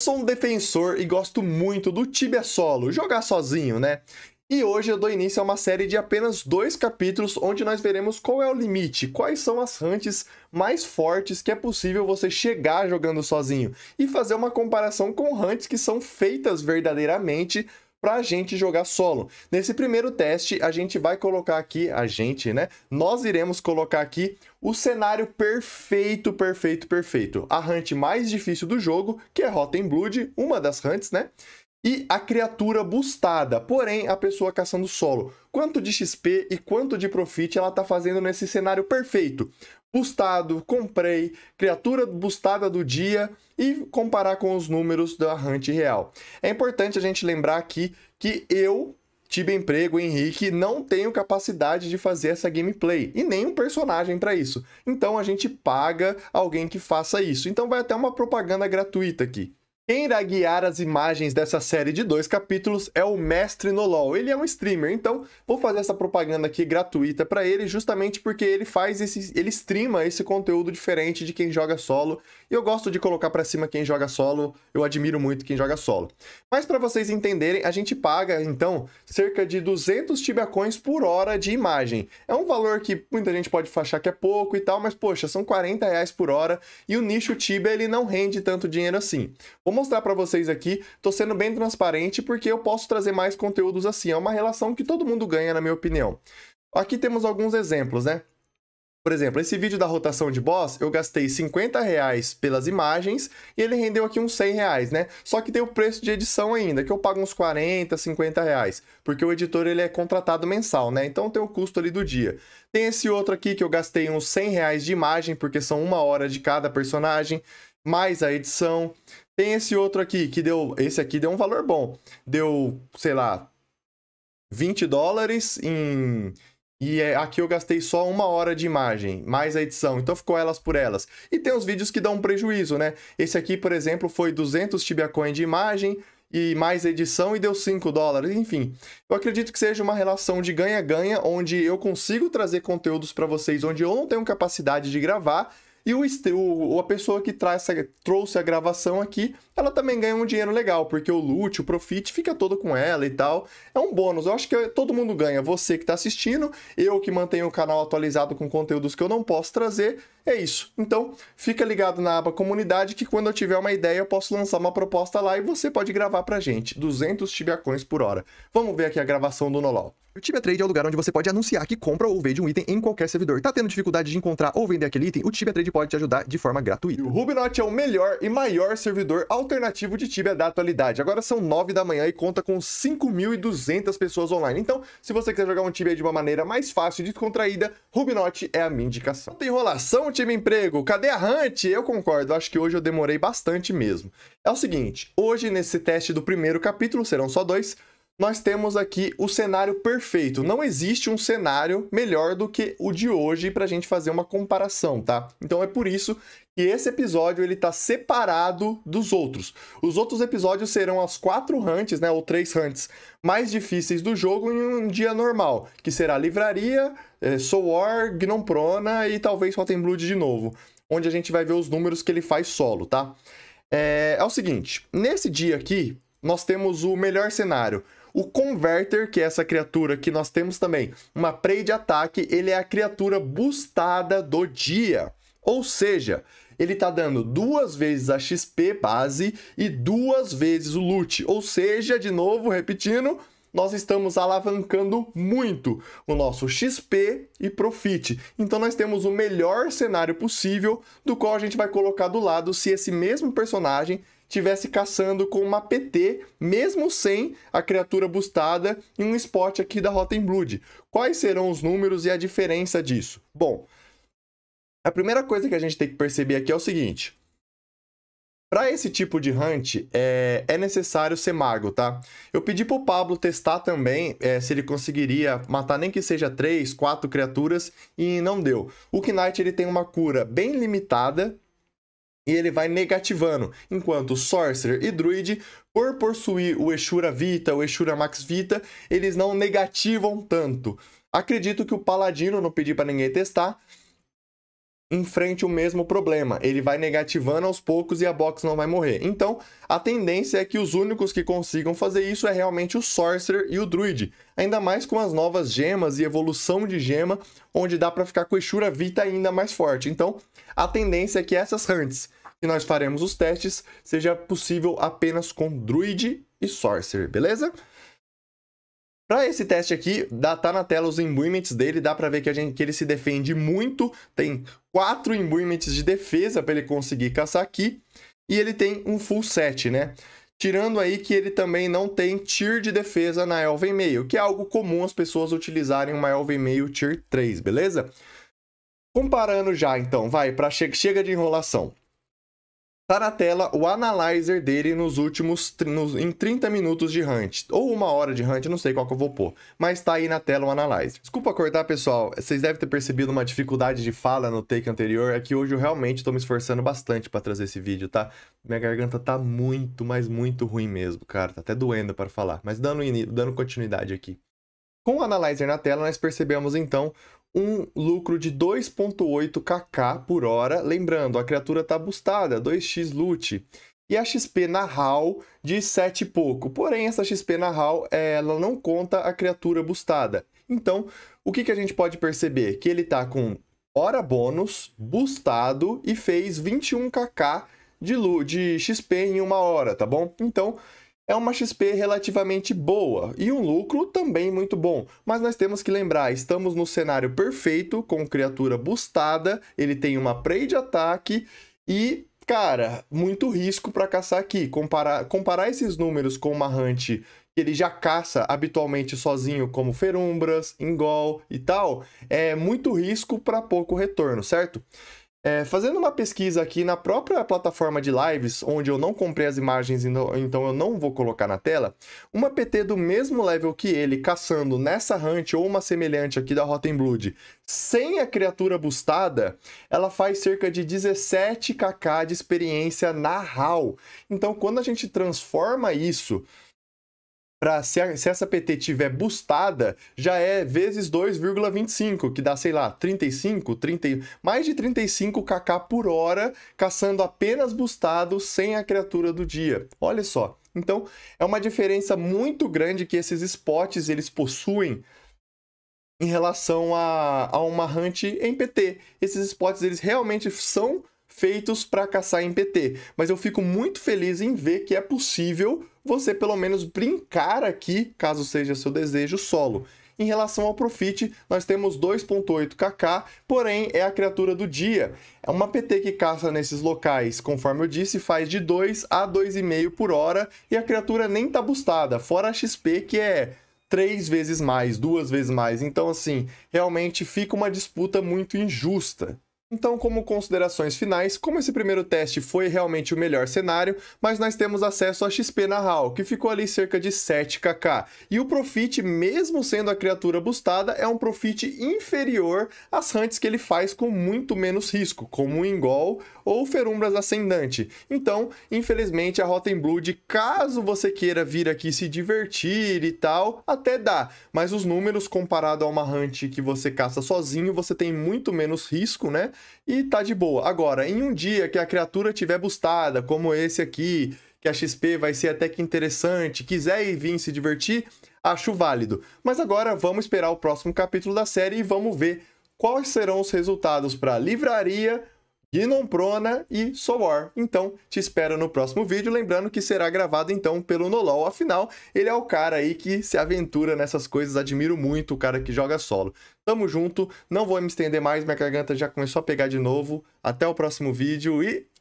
Sou um defensor e gosto muito do Tibia Solo, jogar sozinho, né? E hoje eu dou início a uma série de apenas dois capítulos onde nós veremos qual é o limite, quais são as hunts mais fortes que é possível você chegar jogando sozinho e fazer uma comparação com hunts que são feitas verdadeiramente para a gente jogar solo. Nesse primeiro teste, a gente vai colocar aqui, a gente, né? Nós iremos colocar aqui o cenário perfeito, perfeito, perfeito. A hunt mais difícil do jogo, que é Rotten Blood, uma das hunts, né? E a criatura bustada, porém a pessoa caçando solo. Quanto de XP e quanto de profit ela tá fazendo nesse cenário perfeito? bustado, comprei, criatura bustada do dia e comparar com os números da Hunt real. É importante a gente lembrar aqui que eu, Tibe Emprego, Henrique, não tenho capacidade de fazer essa gameplay e nenhum personagem para isso. Então a gente paga alguém que faça isso. Então vai até uma propaganda gratuita aqui. Quem irá guiar as imagens dessa série de dois capítulos é o mestre no LoL. Ele é um streamer, então vou fazer essa propaganda aqui gratuita para ele, justamente porque ele faz esse, ele streama esse conteúdo diferente de quem joga solo. E eu gosto de colocar para cima quem joga solo. Eu admiro muito quem joga solo. Mas para vocês entenderem, a gente paga então cerca de 200 tibiacões por hora de imagem. É um valor que muita gente pode achar que é pouco e tal, mas poxa, são 40 reais por hora e o nicho tibia ele não rende tanto dinheiro assim. Vamos mostrar para vocês aqui, tô sendo bem transparente porque eu posso trazer mais conteúdos assim. É uma relação que todo mundo ganha, na minha opinião. Aqui temos alguns exemplos, né? Por exemplo, esse vídeo da rotação de boss, eu gastei 50 reais pelas imagens e ele rendeu aqui uns 100 reais, né? Só que tem o preço de edição ainda, que eu pago uns 40, 50 reais, porque o editor ele é contratado mensal, né? Então tem o custo ali do dia. Tem esse outro aqui que eu gastei uns 100 reais de imagem, porque são uma hora de cada personagem, mais a edição. Tem esse outro aqui que deu. Esse aqui deu um valor bom. Deu, sei lá, 20 dólares em. E é, aqui eu gastei só uma hora de imagem, mais a edição, então ficou elas por elas. E tem os vídeos que dão um prejuízo, né? Esse aqui, por exemplo, foi 200 Tibiacoin de imagem e mais edição e deu 5 dólares, enfim. Eu acredito que seja uma relação de ganha-ganha, onde eu consigo trazer conteúdos para vocês onde eu não tenho capacidade de gravar, e o, o, a pessoa que traz, trouxe a gravação aqui, ela também ganha um dinheiro legal, porque o loot, o profit fica todo com ela e tal. É um bônus, eu acho que todo mundo ganha. Você que está assistindo, eu que mantenho o canal atualizado com conteúdos que eu não posso trazer, é isso. Então, fica ligado na aba comunidade que quando eu tiver uma ideia eu posso lançar uma proposta lá e você pode gravar pra gente. 200 tibiacões por hora. Vamos ver aqui a gravação do Nolol. O Tibia Trade é o lugar onde você pode anunciar que compra ou vende um item em qualquer servidor. Tá tendo dificuldade de encontrar ou vender aquele item? O Tibia Trade pode te ajudar de forma gratuita. E o Rubinot é o melhor e maior servidor alternativo de Tibia da atualidade. Agora são 9 da manhã e conta com 5.200 pessoas online. Então, se você quiser jogar um Tibia de uma maneira mais fácil e descontraída, Rubinot é a minha indicação. Não tem enrolação, time emprego? Cadê a Hunt? Eu concordo, acho que hoje eu demorei bastante mesmo. É o seguinte, hoje nesse teste do primeiro capítulo, serão só dois, nós temos aqui o cenário perfeito. Não existe um cenário melhor do que o de hoje para a gente fazer uma comparação, tá? Então é por isso que esse episódio ele está separado dos outros. Os outros episódios serão as quatro hunts, né, ou três hunts mais difíceis do jogo em um dia normal, que será Livraria, é, Soar, e talvez Rotten Blood de novo, onde a gente vai ver os números que ele faz solo, tá? É, é o seguinte, nesse dia aqui, nós temos o melhor cenário. O Converter, que é essa criatura que nós temos também, uma prey de ataque, ele é a criatura bustada do dia. Ou seja, ele tá dando duas vezes a XP base e duas vezes o loot. Ou seja, de novo, repetindo, nós estamos alavancando muito o nosso XP e Profit. Então nós temos o melhor cenário possível, do qual a gente vai colocar do lado se esse mesmo personagem tivesse caçando com uma PT, mesmo sem a criatura bustada em um spot aqui da Rotten Blood. Quais serão os números e a diferença disso? Bom, a primeira coisa que a gente tem que perceber aqui é o seguinte. Para esse tipo de hunt, é, é, necessário ser mago, tá? Eu pedi pro Pablo testar também é, se ele conseguiria matar nem que seja 3, 4 criaturas e não deu. O Knight ele tem uma cura bem limitada, e ele vai negativando, enquanto Sorcerer e Druid, por possuir o Exura Vita, o Exura Max Vita, eles não negativam tanto. Acredito que o Paladino, não pedi para ninguém testar, enfrente o mesmo problema. Ele vai negativando aos poucos e a box não vai morrer. Então, a tendência é que os únicos que consigam fazer isso é realmente o Sorcerer e o Druid. Ainda mais com as novas gemas e evolução de gema, onde dá para ficar com a Exura Vita ainda mais forte. Então, a tendência é que essas hunts que nós faremos os testes seja possível apenas com Druid e Sorcerer, beleza? Para esse teste aqui, dá, tá na tela os imbuements dele, dá para ver que, a gente, que ele se defende muito, tem quatro imbuements de defesa para ele conseguir caçar aqui, e ele tem um full set, né? Tirando aí que ele também não tem tier de defesa na Elven Mail, que é algo comum as pessoas utilizarem uma Elven Mail tier 3, beleza? Comparando já, então, vai, para che chega de enrolação. Tá na tela o analyzer dele nos últimos nos, em 30 minutos de hunt, ou uma hora de hunt, não sei qual que eu vou pôr, mas tá aí na tela o analyzer. Desculpa cortar, pessoal, vocês devem ter percebido uma dificuldade de fala no take anterior, é que hoje eu realmente tô me esforçando bastante para trazer esse vídeo, tá? Minha garganta tá muito, mas muito ruim mesmo, cara, tá até doendo para falar, mas dando, dando continuidade aqui. Com o analyzer na tela, nós percebemos então um lucro de 2,8 kk por hora. Lembrando, a criatura está bustada, 2x loot. E a XP na HAL de 7 e pouco. Porém, essa XP na HAL ela não conta a criatura bustada. Então, o que, que a gente pode perceber? Que ele está com hora bônus, bustado e fez 21kk de, de XP em uma hora, tá bom? Então, é uma XP relativamente boa e um lucro também muito bom. Mas nós temos que lembrar, estamos no cenário perfeito, com criatura bustada, ele tem uma prey de ataque e, cara, muito risco para caçar aqui. Comparar, comparar esses números com uma Hunt que ele já caça habitualmente sozinho, como Ferumbras, Ingol e tal, é muito risco para pouco retorno, certo? É, fazendo uma pesquisa aqui na própria plataforma de lives, onde eu não comprei as imagens, então eu não vou colocar na tela, uma PT do mesmo level que ele, caçando nessa hunt ou uma semelhante aqui da Rotten Blood, sem a criatura bustada, ela faz cerca de 17kk de experiência na HAL. Então quando a gente transforma isso para se, se, essa PT tiver bustada, já é vezes 2,25, que dá, sei lá, 35, 30, mais de 35 kk por hora, caçando apenas bustado sem a criatura do dia. Olha só. Então, é uma diferença muito grande que esses spots eles possuem em relação a, a uma hunt em PT. Esses spots eles realmente são feitos para caçar em PT, mas eu fico muito feliz em ver que é possível você pelo menos brincar aqui, caso seja seu desejo, solo. Em relação ao Profit, nós temos 2.8kk, porém é a criatura do dia. É uma PT que caça nesses locais, conforme eu disse, faz de 2 a 2,5 por hora e a criatura nem tá bustada, fora a XP que é três vezes mais, duas vezes mais. Então, assim, realmente fica uma disputa muito injusta. Então, como considerações finais, como esse primeiro teste foi realmente o melhor cenário, mas nós temos acesso a XP na HAL, que ficou ali cerca de 7kk. E o Profit, mesmo sendo a criatura bustada, é um Profit inferior às hunts que ele faz com muito menos risco, como o Ingol ou Ferumbras Ascendante. Então, infelizmente, a Rotten Blood, caso você queira vir aqui se divertir e tal, até dá. Mas os números, comparado a uma hunt que você caça sozinho, você tem muito menos risco, né? e tá de boa. Agora, em um dia que a criatura tiver bustada, como esse aqui, que a XP vai ser até que interessante, quiser ir vir se divertir, acho válido. Mas agora vamos esperar o próximo capítulo da série e vamos ver quais serão os resultados para a livraria, Guinon Prona e Sowar. Então, te espero no próximo vídeo, lembrando que será gravado então pelo Nolol, afinal, ele é o cara aí que se aventura nessas coisas, admiro muito o cara que joga solo. Tamo junto, não vou me estender mais, minha garganta já começou a pegar de novo. Até o próximo vídeo e